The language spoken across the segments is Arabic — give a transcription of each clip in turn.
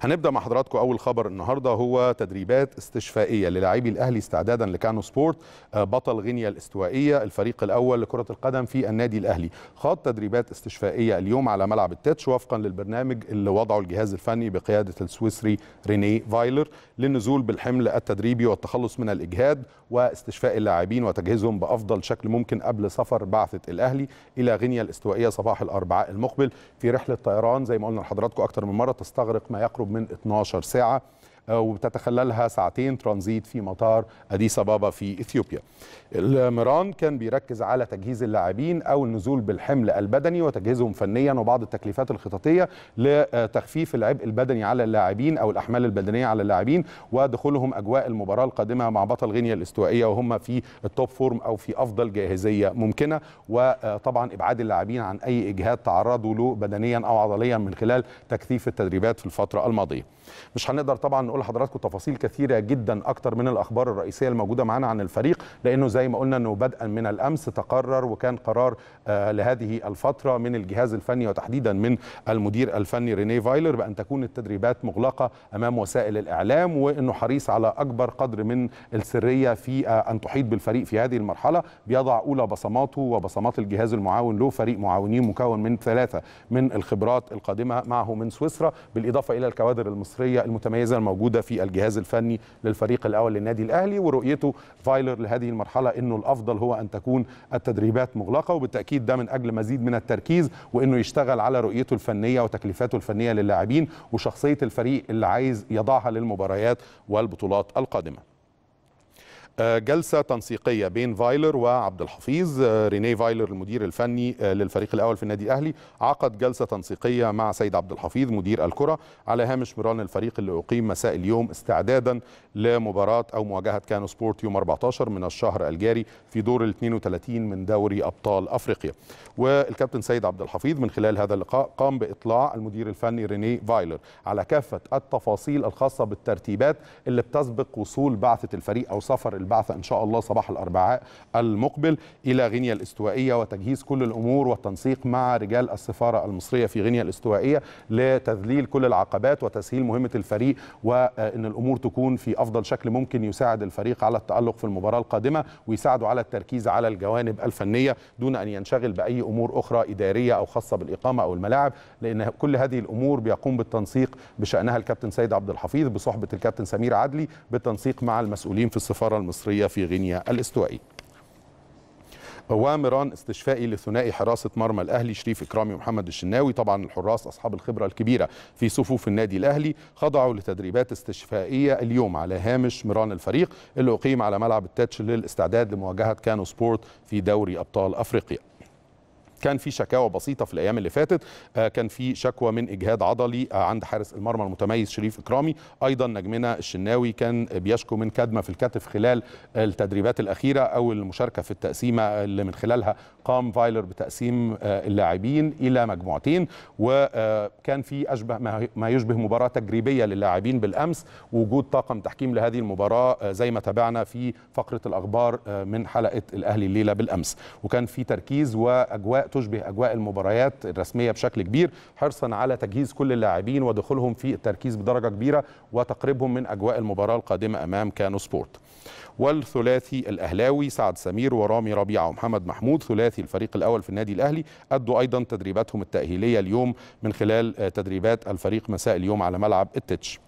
هنبدا مع حضراتكم اول خبر النهارده هو تدريبات استشفائيه للاعبي الاهلي استعدادا لكانو سبورت آه، بطل غينيا الاستوائيه الفريق الاول لكره القدم في النادي الاهلي خاض تدريبات استشفائيه اليوم على ملعب التتش وفقا للبرنامج اللي وضعه الجهاز الفني بقياده السويسري ريني فايلر للنزول بالحمل التدريبي والتخلص من الاجهاد واستشفاء اللاعبين وتجهيزهم بافضل شكل ممكن قبل سفر بعثه الاهلي الى غينيا الاستوائيه صباح الاربعاء المقبل في رحله طيران زي ما قلنا لحضراتكم اكثر من مره تستغرق ما يقرب من 12 ساعه آه، وبتتخللها ساعتين ترانزيت في مطار أديس أبابا في إثيوبيا المران كان بيركز على تجهيز اللاعبين أو النزول بالحمل البدني وتجهيزهم فنيا وبعض التكليفات الخططية لتخفيف العبء البدني على اللاعبين أو الأحمال البدنية على اللاعبين ودخولهم أجواء المباراة القادمة مع بطل غينيا الاستوائية وهم في التوب فورم أو في أفضل جاهزية ممكنة وطبعا إبعاد اللاعبين عن أي إجهاد تعرضوا له بدنيا أو عضليا من خلال تكثيف التدريبات في الفترة الماضية مش هنقدر طبعا نقول هقول لحضراتكم تفاصيل كثيره جدا اكتر من الاخبار الرئيسيه الموجوده معانا عن الفريق لانه زي ما قلنا انه بدءا من الامس تقرر وكان قرار آه، لهذه الفتره من الجهاز الفني وتحديدا من المدير الفني رينيه فايلر بان تكون التدريبات مغلقه امام وسائل الاعلام وانه حريص على اكبر قدر من السريه في آه، ان تحيط بالفريق في هذه المرحله بيضع اولى بصماته وبصمات الجهاز المعاون له فريق معاونين مكون من ثلاثه من الخبرات القادمه معه من سويسرا بالاضافه الى الكوادر المصريه المتميزه الموجوده موجوده في الجهاز الفني للفريق الاول للنادي الاهلي ورؤيته فايلر لهذه المرحله انه الافضل هو ان تكون التدريبات مغلقه وبالتاكيد ده من اجل مزيد من التركيز وانه يشتغل على رؤيته الفنيه وتكليفاته الفنيه للاعبين وشخصيه الفريق اللي عايز يضعها للمباريات والبطولات القادمه آه، جلسة تنسيقية بين فايلر وعبد الحفيظ آه، ريني فايلر المدير الفني آه، للفريق الأول في النادي الأهلي عقد جلسة تنسيقية مع سيد عبد الحفيظ مدير الكرة على هامش مران الفريق اللي أقيم مساء اليوم استعدادا لمباراة أو مواجهة كانو سبورت يوم 14 من الشهر الجاري في دور ال 32 من دوري أبطال أفريقيا والكابتن سيد عبد الحفيظ من خلال هذا اللقاء قام بإطلاع المدير الفني ريني فايلر على كافة التفاصيل الخاصة بالترتيبات اللي بتسبق وصول بعثة الفريق أو سفر البعثة إن شاء الله صباح الأربعاء المقبل إلى غينيا الاستوائية وتجهيز كل الأمور والتنسيق مع رجال السفارة المصرية في غينيا الاستوائية لتذليل كل العقبات وتسهيل مهمة الفريق وأن الأمور تكون في أفضل شكل ممكن يساعد الفريق على التألق في المباراة القادمة ويساعده على التركيز على الجوانب الفنية دون أن ينشغل بأي أمور أخرى إدارية أو خاصة بالإقامة أو الملاعب لأن كل هذه الأمور بيقوم بالتنسيق بشأنها الكابتن سيد عبد الحفيظ بصحبة الكابتن سمير عدلي بالتنسيق مع المسؤولين في السفارة المصرية المصرية في غينيا الاستوائي ومران استشفائي لثنائي حراسه مرمى الاهلي شريف اكرامي ومحمد الشناوي طبعا الحراس اصحاب الخبره الكبيره في صفوف النادي الاهلي خضعوا لتدريبات استشفائيه اليوم على هامش مران الفريق اللي اقيم على ملعب التاتش للاستعداد لمواجهه كانو سبورت في دوري ابطال افريقيا كان في شكاوى بسيطه في الايام اللي فاتت آه، كان في شكوى من اجهاد عضلي آه، عند حارس المرمى المتميز شريف اكرامي ايضا نجمنا الشناوي كان بيشكو من كدمه في الكتف خلال التدريبات الاخيره او المشاركه في التقسيمه اللي من خلالها قام فايلر بتقسيم آه، اللاعبين الى مجموعتين وكان في اشبه ما يشبه مباراه تجريبيه للاعبين بالامس وجود طاقم تحكيم لهذه المباراه زي ما تابعنا في فقره الاخبار من حلقه الاهلي الليله بالامس وكان في تركيز واجواء تشبه أجواء المباريات الرسمية بشكل كبير حرصا على تجهيز كل اللاعبين ودخولهم في التركيز بدرجة كبيرة وتقريبهم من أجواء المباراة القادمة أمام كانو سبورت والثلاثي الأهلاوي سعد سمير ورامي ربيعة ومحمد محمود ثلاثي الفريق الأول في النادي الأهلي أدوا أيضا تدريباتهم التأهيلية اليوم من خلال آه، تدريبات الفريق مساء اليوم على ملعب التتش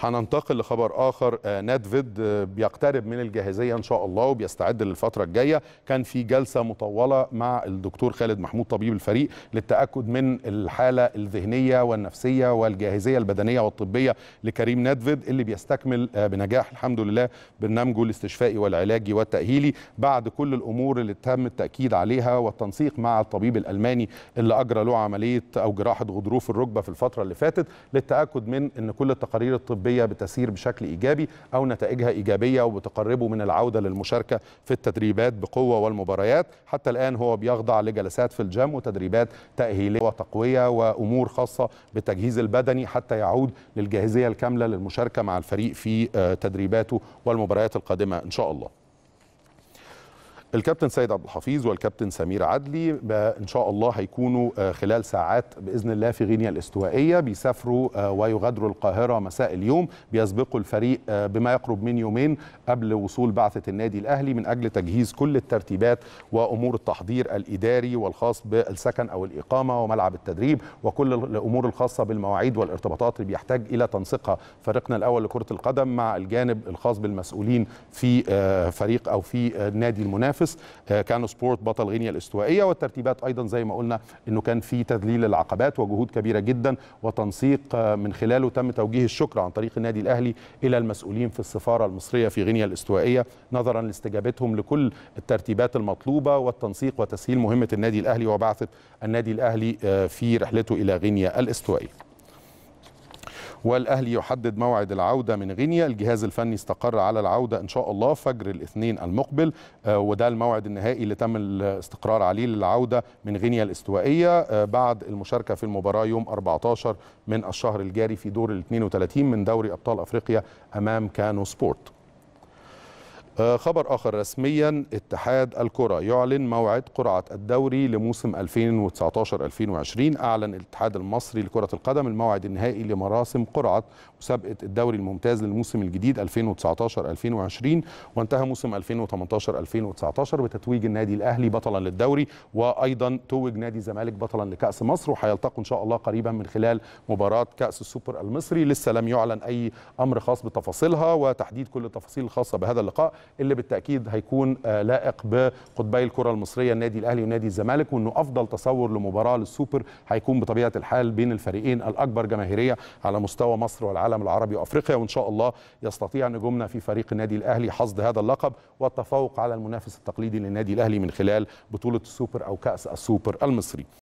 هننتقل لخبر اخر آه، نادفيد آه، بيقترب من الجاهزيه ان شاء الله وبيستعد للفتره الجايه كان في جلسه مطوله مع الدكتور خالد محمود طبيب الفريق للتاكد من الحاله الذهنيه والنفسيه والجاهزيه البدنيه والطبيه لكريم نادفيد اللي بيستكمل آه، بنجاح الحمد لله برنامجه الاستشفائي والعلاجي والتاهيلي بعد كل الامور اللي تم التاكيد عليها والتنسيق مع الطبيب الالماني اللي اجرى له عمليه او جراحه غضروف الركبه في الفتره اللي فاتت للتاكد من ان كل التقارير الطبيه السلبيه بتسير بشكل ايجابي او نتائجها ايجابيه وبتقربه من العوده للمشاركه في التدريبات بقوه والمباريات حتى الان هو بيخضع لجلسات في الجيم وتدريبات تاهيليه وتقويه وامور خاصه بالتجهيز البدني حتى يعود للجاهزيه الكامله للمشاركه مع الفريق في آه، تدريباته والمباريات القادمه ان شاء الله الكابتن سيد عبد الحفيظ والكابتن سمير عدلي ان شاء الله هيكونوا آه، خلال ساعات باذن الله في غينيا الاستوائيه بيسافروا آه، ويغادروا القاهره مساء اليوم بيسبقوا الفريق آه، بما يقرب من يومين قبل وصول بعثه النادي الاهلي من اجل تجهيز كل الترتيبات وامور التحضير الاداري والخاص بالسكن او الاقامه وملعب التدريب وكل الامور الخاصه بالمواعيد والارتباطات اللي بيحتاج الى تنسيقها فريقنا الاول لكره القدم مع الجانب الخاص بالمسؤولين في فريق او في النادي المنافس بينافس آه، كان سبورت بطل غينيا الاستوائيه والترتيبات ايضا زي ما قلنا انه كان في تذليل العقبات وجهود كبيره جدا وتنسيق آه، من خلاله تم توجيه الشكر عن طريق النادي الاهلي الى المسؤولين في السفاره المصريه في غينيا الاستوائيه نظرا لاستجابتهم لكل الترتيبات المطلوبه والتنسيق وتسهيل مهمه النادي الاهلي وبعثه النادي الاهلي آه، في رحلته الى غينيا الاستوائيه والاهلي يحدد موعد العوده من غينيا الجهاز الفني استقر على العوده ان شاء الله فجر الاثنين المقبل آه، وده الموعد النهائي اللي تم الاستقرار عليه للعوده من غينيا الاستوائيه آه، بعد المشاركه في المباراه يوم 14 من الشهر الجاري في دور ال 32 من دوري ابطال افريقيا امام كانو سبورت آه، خبر آخر رسميا اتحاد الكرة يعلن موعد قرعة الدوري لموسم 2019-2020 أعلن الاتحاد المصري لكرة القدم الموعد النهائي لمراسم قرعة مسابقة الدوري الممتاز للموسم الجديد 2019-2020 وانتهى موسم 2018-2019 بتتويج النادي الأهلي بطلا للدوري وأيضا توج نادي الزمالك بطلا لكأس مصر وهيلتقوا إن شاء الله قريبا من خلال مباراة كأس السوبر المصري لسه لم يعلن أي أمر خاص بتفاصيلها وتحديد كل التفاصيل الخاصة بهذا اللقاء اللي بالتاكيد هيكون آه، لائق بقطبي الكره المصريه النادي الاهلي ونادي الزمالك وانه افضل تصور لمباراه للسوبر هيكون بطبيعه الحال بين الفريقين الاكبر جماهيريه على مستوى مصر والعالم العربي وافريقيا وان شاء الله يستطيع نجومنا في فريق النادي الاهلي حصد هذا اللقب والتفوق على المنافس التقليدي للنادي الاهلي من خلال بطوله السوبر او كاس السوبر المصري